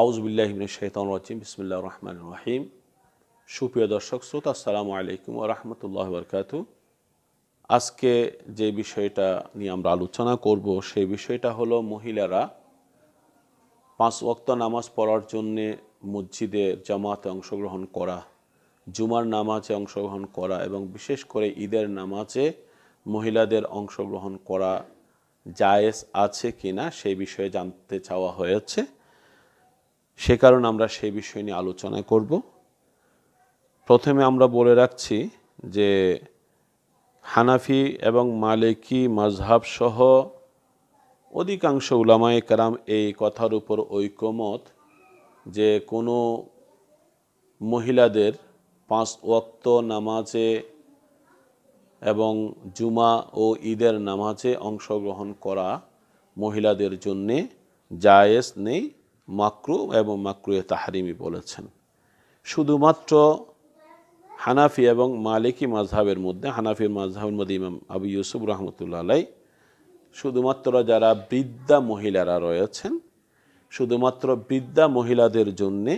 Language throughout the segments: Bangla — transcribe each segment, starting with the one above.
আউজবুল্লাহিবিন বিসমুল্লাহ রহমান রাহিম সুপ্রিয় দর্শক শ্রোত আসসালামু আলাইকুম রহমতুল্লাহ বরকাত আজকে যে বিষয়টা নিয়ে আমরা আলোচনা করব সেই বিষয়টা হলো মহিলারা পাঁচ ওক্ত নামাজ পড়ার জন্যে মসজিদে জামাতে অংশগ্রহণ করা জুমার নামাজে অংশগ্রহণ করা এবং বিশেষ করে ঈদের নামাজে মহিলাদের অংশগ্রহণ করা জায়েজ আছে কিনা সেই বিষয়ে জানতে চাওয়া হয়েছে সে কারণে আমরা সেই বিষয় নিয়ে আলোচনা করব প্রথমে আমরা বলে রাখছি যে হানাফি এবং মালিকি মজহাব সহ অধিকাংশ উলামায়ে কারাম এই কথার উপর ঐকমত যে কোনো মহিলাদের পাঁচ ওক্ত নামাজে এবং জুমা ও ঈদের নামাজে অংশগ্রহণ করা মহিলাদের জন্যে জায়েজ নেই মাকরু এবং মাকরুয়ে তাহারিমি বলেছেন শুধুমাত্র হানাফি এবং মালিকি মাঝহাবের মধ্যে হানাফির মাঝহাবের মধ্যে ইমাম আবু ইউসুফ রহমতুল্লা আলাই শুধুমাত্র যারা বৃদ্ধা মহিলারা রয়েছেন শুধুমাত্র বৃদ্ধা মহিলাদের জন্যে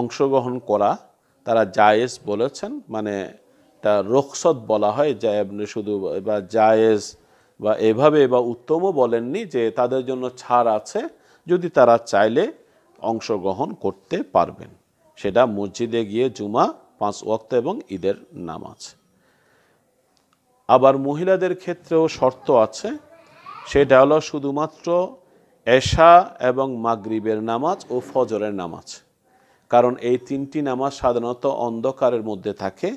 অংশগ্রহণ করা তারা জায়েজ বলেছেন মানে তা রোকসত বলা হয় যা শুধু বা জায়েজ বা এভাবে বা উত্তমও বলেননি যে তাদের জন্য ছাড় আছে যদি তারা চাইলে অংশগ্রহণ করতে পারবেন সেটা মসজিদে গিয়ে জুমা পাঁচ ওয়াক্ত এবং ঈদের নামাজ আবার মহিলাদের ক্ষেত্রেও শর্ত আছে সেটা হলো শুধুমাত্র এশা এবং মাগরিবের নামাজ ও ফজরের নামাজ কারণ এই তিনটি নামাজ সাধারণত অন্ধকারের মধ্যে থাকে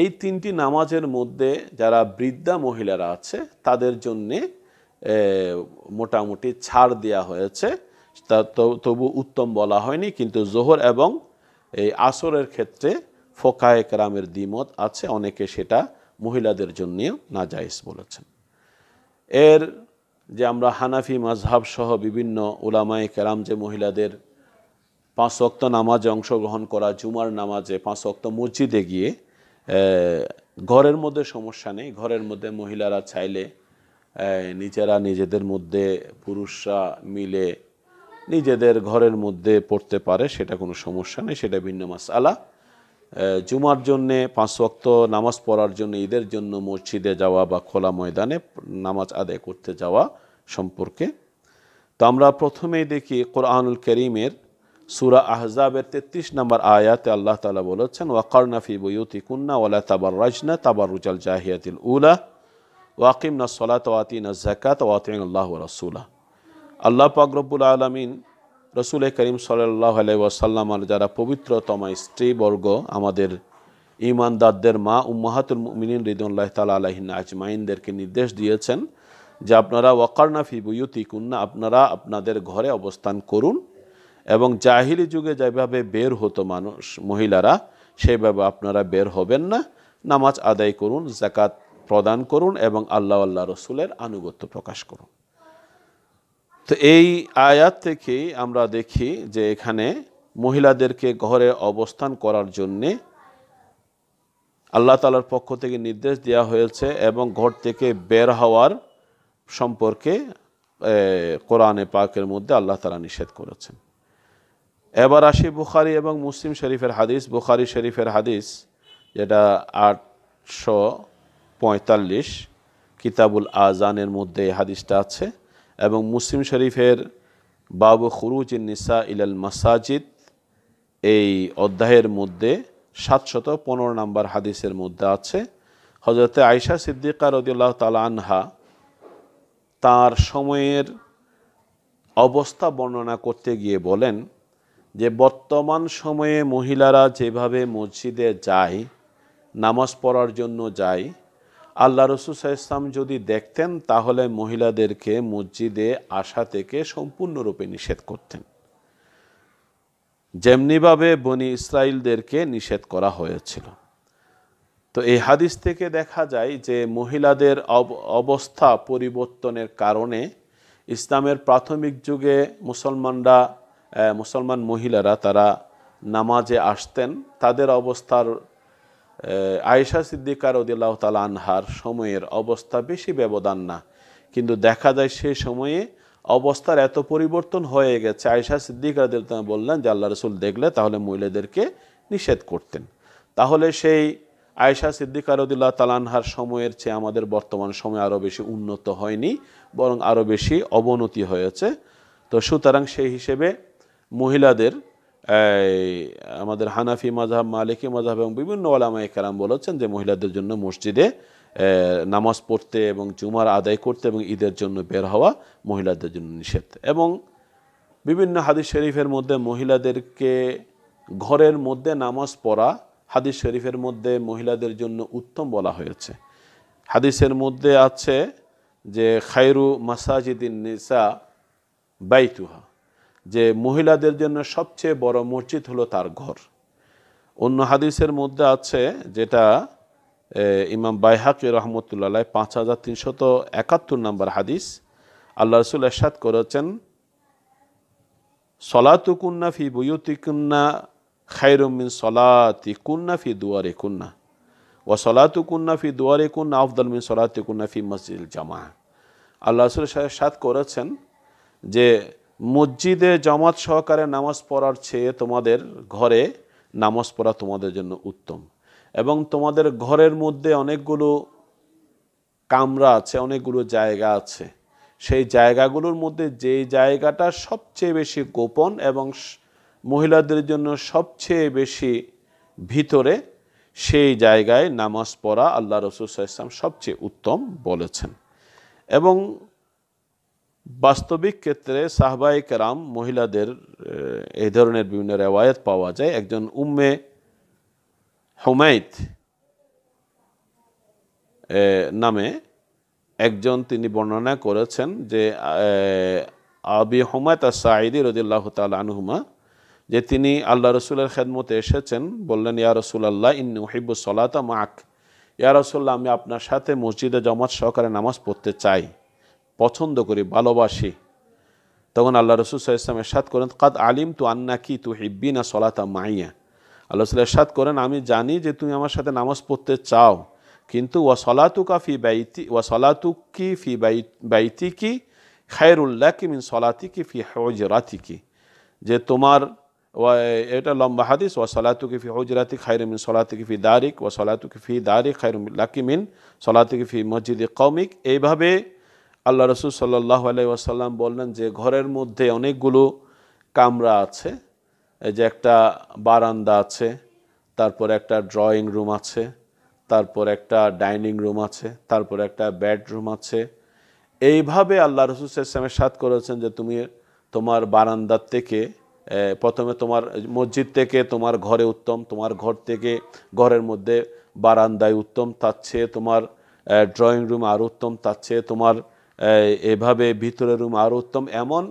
এই তিনটি নামাজের মধ্যে যারা বৃদ্ধা মহিলারা আছে তাদের জন্যে মোটামুটি ছাড় দেয়া হয়েছে তা তবু উত্তম বলা হয়নি কিন্তু জোহর এবং এই আসরের ক্ষেত্রে ফোকায় কেরামের দ্বিমত আছে অনেকে সেটা মহিলাদের জন্যেও নাজাইজ বলেছেন এর যে আমরা হানাফি মাঝহাব সহ বিভিন্ন ওলামায় কেরাম যে মহিলাদের পাঁচ অক্ত নামাজে অংশগ্রহণ করা জুমার নামাজে পাঁচ অক্ত মসজিদে গিয়ে ঘরের মধ্যে সমস্যা নেই ঘরের মধ্যে মহিলারা চাইলে নিজেরা নিজেদের মধ্যে পুরুষরা মিলে নিজেদের ঘরের মধ্যে পড়তে পারে সেটা কোনো সমস্যা নেই সেটা ভিন্ন মাস আলা জুমার জন্যে পাঁচ ওক্ত নামাজ পড়ার জন্য ঈদের জন্য মসজিদে যাওয়া বা খোলা ময়দানে নামাজ আদায় করতে যাওয়া সম্পর্কে তো আমরা প্রথমেই দেখি কোরআনুল করিমের সুরা আহজাবের তেত্রিশ নম্বর আয়াতে আল্লাহ তালা বলেছেন নাফি বইউতি কুন্না ওলা তাবার রাজনা তাবার রুজাল জাহিয়াতিল উলা ওয়াকিম না সলাত না জাকাত ওয়াতি আল্লাহ রসুলা আল্লাহ পাকরবুল আলমিন রসুল করিম সাল্লাহ আলাইসাল্লামার যারা পবিত্রতমা স্ত্রীবর্গ আমাদের ইমানদারদের মা উম্মাহাতুল মিনিন রিদুল্লাহ তালা আলহিন আজমাইনদেরকে নির্দেশ দিয়েছেন যে আপনারা ওয়াকারনাফি বুয়ুতি কুন্না আপনারা আপনাদের ঘরে অবস্থান করুন এবং জাহিলি যুগে যেভাবে বের হতো মানুষ মহিলারা সেইভাবে আপনারা বের হবেন না নামাজ আদায় করুন জাকাত প্রদান করুন এবং আল্লাহ আল্লাহ রসুলের আনুগত্য প্রকাশ করুন তো এই আয়াত থেকে আমরা দেখি যে এখানে মহিলাদেরকে ঘরে অবস্থান করার জন্যে আল্লাহ তালার পক্ষ থেকে নির্দেশ দেওয়া হয়েছে এবং ঘর থেকে বের হওয়ার সম্পর্কে কোরআনে পাকের মধ্যে আল্লাহ তালা নিষেধ করেছেন এবার আসি বুখারি এবং মুসলিম শরীফের হাদিস বুখারি শরীফের হাদিস যেটা আটশো পঁয়তাল্লিশ কিতাবুল আজানের মধ্যে এই হাদিসটা আছে এবং মুসলিম শরীফের বাবু খুরুজ নিসা ইলাল মাসাজিদ এই অধ্যায়ের মধ্যে সাতশত পনেরো নম্বর হাদিসের মধ্যে আছে হজরতে আয়সা সিদ্দিকা রদিল্লাহ তালা আনহা তার সময়ের অবস্থা বর্ণনা করতে গিয়ে বলেন যে বর্তমান সময়ে মহিলারা যেভাবে মসজিদে যায় নামাজ পড়ার জন্য যায় আল্লাহ রসুল ইসলাম যদি দেখতেন তাহলে মহিলাদেরকে মসজিদে আসা থেকে সম্পূর্ণরূপে নিষেধ করতেন যেমনিভাবে বনি ইসরায়েলদেরকে নিষেধ করা হয়েছিল তো এই হাদিস থেকে দেখা যায় যে মহিলাদের অবস্থা পরিবর্তনের কারণে ইসলামের প্রাথমিক যুগে মুসলমানরা মুসলমান মহিলারা তারা নামাজে আসতেন তাদের অবস্থার আয়েশা সিদ্দিকার ওদিল্লাহ তাল আনহার সময়ের অবস্থা বেশি ব্যবধান না কিন্তু দেখা যায় সেই সময়ে অবস্থার এত পরিবর্তন হয়ে গেছে আয়েশা সিদ্দিকার দিল বললেন যে আল্লাহ রসুল দেখলে তাহলে মহিলাদেরকে নিষেধ করতেন তাহলে সেই আয়েশা সিদ্দিকার আরদুল্লাহ তালানহার সময়ের চেয়ে আমাদের বর্তমান সময় আরও বেশি উন্নত হয়নি বরং আরও বেশি অবনতি হয়েছে তো সুতরাং সেই হিসেবে মহিলাদের আমাদের হানাফি মাঝাব মালিকি মাঝাব এবং বিভিন্ন ওলামায় কালাম বলেছেন যে মহিলাদের জন্য মসজিদে নামাজ পড়তে এবং জুমার আদায় করতে এবং ঈদের জন্য বের হওয়া মহিলাদের জন্য নিষেধ এবং বিভিন্ন হাদিস শরীফের মধ্যে মহিলাদেরকে ঘরের মধ্যে নামাজ পড়া হাদিস শরীফের মধ্যে মহিলাদের জন্য উত্তম বলা হয়েছে হাদিসের মধ্যে আছে যে খায়রু মাসাজিদিন নিসা বাইতুহা যে মহিলাদের জন্য সবচেয়ে বড় মসজিদ হলো তার ঘর অন্য হাদিসের মধ্যে আছে যেটা ইমাম বাইহাক রহমতুল্লাহ পাঁচ হাজার তিনশত একাত্তর নম্বর হাদিস আল্লাহ রসুল এরশাদ করেছেন কুন্না ফি কুন্না খাইরুমিন সলাতি কুন্না ফি দুয়ারে কুন্না ও কুন্না ফি দুয়ারে কুন্না আফদাল মিন কুন্না ফি মসজিদ জামা আল্লাহ রসুল সাদ করেছেন যে মসজিদে জামাত সহকারে নামাজ পড়ার চেয়ে তোমাদের ঘরে নামাজ পড়া তোমাদের জন্য উত্তম এবং তোমাদের ঘরের মধ্যে অনেকগুলো কামরা আছে অনেকগুলো জায়গা আছে সেই জায়গাগুলোর মধ্যে যে জায়গাটা সবচেয়ে বেশি গোপন এবং মহিলাদের জন্য সবচেয়ে বেশি ভিতরে সেই জায়গায় নামাজ পড়া আল্লাহ রসুল ইসলাম সবচেয়ে উত্তম বলেছেন এবং বাস্তবিক ক্ষেত্রে সাহবাই কারাম মহিলাদের এই ধরনের বিভিন্ন রেওয়ায়ত পাওয়া যায় একজন উম্মে হুমাইত নামে একজন তিনি বর্ণনা করেছেন যে আবি হুমায়ত সাঈদি রদিল্লাহ তাল আনহুমা যে তিনি আল্লাহ রসুলের খেদমতে এসেছেন বললেন ইয়া রসুল আল্লাহ ইন হিব্বু মাক ইয়া রসুল্লাহ আমি আপনার সাথে মসজিদে জমাত সহকারে নামাজ পড়তে চাই পছন্দ করি ভালোবাসি তখন আল্লাহ রসুল ইসলামের এরশাদ করেন কাদ আলিম তু আন্না কি তু হিব্বিনা সলাতা মাইয়া আল্লাহ সাল্লাহ এরশাদ করেন আমি জানি যে তুমি আমার সাথে নামাজ পড়তে চাও কিন্তু ওয়া সলাতুকা ফি বাইতি ওয়া সলাতুকি ফি বাইতি কি খায়রুল্লাহ কি মিন সলাতি কি ফি হজরাতি কি যে তোমার এটা লম্বা হাদিস ওয়া সলাতুকি ফি হজরাতি খায়র মিন কি ফি দারিক ওয়া সলাতুকি ফি দারিক খায়রুল্লাহ কি মিন কি ফি মসজিদে কৌমিক এইভাবে আল্লাহ রসুল সাল্লাহ আলাইসাল্লাম বললেন যে ঘরের মধ্যে অনেকগুলো কামরা আছে এই যে একটা বারান্দা আছে তারপর একটা ড্রয়িং রুম আছে তারপর একটা ডাইনিং রুম আছে তারপর একটা বেডরুম আছে এইভাবে আল্লাহ রসুল ইসলামের সাত করেছেন যে তুমি তোমার বারান্দার থেকে প্রথমে তোমার মসজিদ থেকে তোমার ঘরে উত্তম তোমার ঘর থেকে ঘরের মধ্যে বারান্দায় উত্তম তার চেয়ে তোমার ড্রয়িং রুম আর উত্তম তার চেয়ে তোমার এভাবে ভিতরের রুম আর উত্তম এমন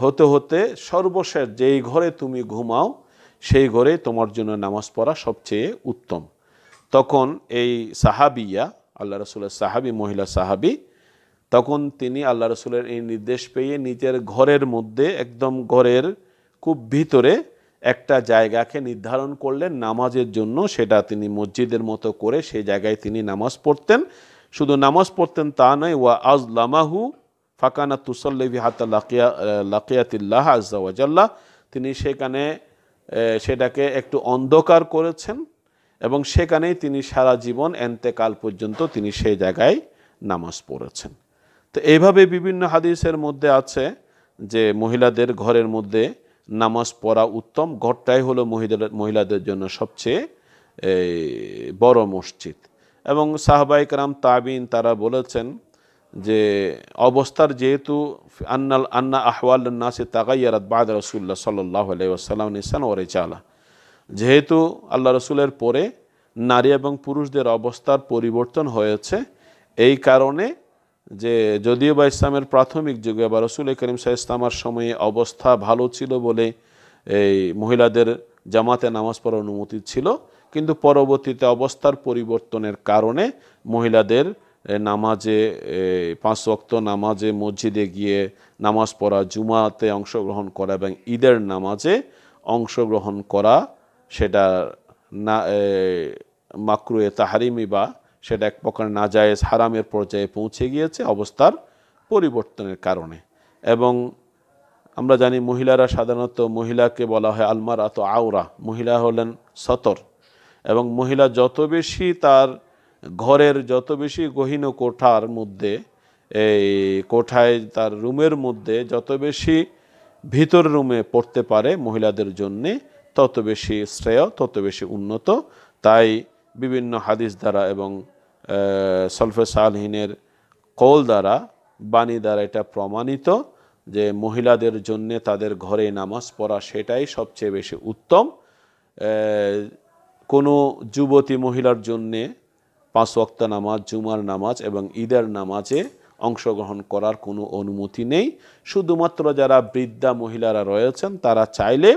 হতে হতে সর্বশেষ যেই ঘরে তুমি ঘুমাও সেই ঘরে তোমার জন্য নামাজ পড়া সবচেয়ে উত্তম তখন এই সাহাবিয়া আল্লাহ রসুলের সাহাবি মহিলা সাহাবি তখন তিনি আল্লাহ রসুলের এই নির্দেশ পেয়ে নিজের ঘরের মধ্যে একদম ঘরের খুব ভিতরে একটা জায়গাকে নির্ধারণ করলেন নামাজের জন্য সেটা তিনি মসজিদের মতো করে সেই জায়গায় তিনি নামাজ পড়তেন শুধু নামাজ পড়তেন তা নয় ওয়া আজ লামাহু ফাকানা তুসল্লিবি হাতা লাকিয়া লাকিয়াতিল্লাহ আজাল্লাহ তিনি সেখানে সেটাকে একটু অন্ধকার করেছেন এবং সেখানেই তিনি সারা জীবন এন্তেকাল পর্যন্ত তিনি সেই জায়গায় নামাজ পড়েছেন তো এইভাবে বিভিন্ন হাদিসের মধ্যে আছে যে মহিলাদের ঘরের মধ্যে নামাজ পড়া উত্তম ঘরটাই হলো মহিলাদের জন্য সবচেয়ে বড় মসজিদ এবং সাহবাই রাম তাবিন তারা বলেছেন যে অবস্থার যেহেতু আন্নাল আন্না আহওয়াল নাসে তাকাইয়ারাত বাদ রসুল্লাহ সাল্লাহ আলাইসালাম নিসান ওরে চালা যেহেতু আল্লাহ রসুলের পরে নারী এবং পুরুষদের অবস্থার পরিবর্তন হয়েছে এই কারণে যে যদিও বা ইসলামের প্রাথমিক যুগে বা রসুল করিম সাহ ইসলামার সময়ে অবস্থা ভালো ছিল বলে এই মহিলাদের জামাতে নামাজ পড়ার অনুমতি ছিল কিন্তু পরবর্তীতে অবস্থার পরিবর্তনের কারণে মহিলাদের নামাজে পাঁচ রক্ত নামাজে মসজিদে গিয়ে নামাজ পড়া জুমাতে অংশগ্রহণ করা এবং ঈদের নামাজে অংশগ্রহণ করা সেটা না মাকরুয়ে তাহারিমি বা সেটা এক প্রকার নাজায়েজ হারামের পর্যায়ে পৌঁছে গিয়েছে অবস্থার পরিবর্তনের কারণে এবং আমরা জানি মহিলারা সাধারণত মহিলাকে বলা হয় আলমার আত আওরা মহিলা হলেন সতর এবং মহিলা যত বেশি তার ঘরের যত বেশি গহীন কোঠার মধ্যে এই কোঠায় তার রুমের মধ্যে যত বেশি ভিতর রুমে পড়তে পারে মহিলাদের জন্যে তত বেশি শ্রেয় তত বেশি উন্নত তাই বিভিন্ন হাদিস দ্বারা এবং সলফে সালহীনের কল দ্বারা বাণী দ্বারা এটা প্রমাণিত যে মহিলাদের জন্যে তাদের ঘরে নামাজ পড়া সেটাই সবচেয়ে বেশি উত্তম কোনো যুবতী মহিলার জন্যে পাঁচ ওয়াক্তা নামাজ জুমার নামাজ এবং ঈদের নামাজে অংশগ্রহণ করার কোনো অনুমতি নেই শুধুমাত্র যারা বৃদ্ধা মহিলারা রয়েছেন তারা চাইলে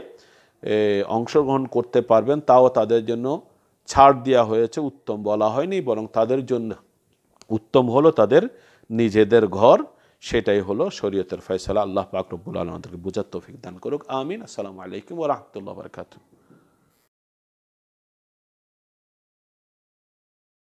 অংশগ্রহণ করতে পারবেন তাও তাদের জন্য ছাড় দেওয়া হয়েছে উত্তম বলা হয়নি বরং তাদের জন্য উত্তম হলো তাদের নিজেদের ঘর সেটাই হলো শরীয়তের ফয়সালা আল্লাহ পাকরবুল আলমাদেরকে আমাদেরকে বোঝার তৌফিক দান করুক আমিন আসসালামু আলাইকুম ওরহমতুল্লাহ বরকাতু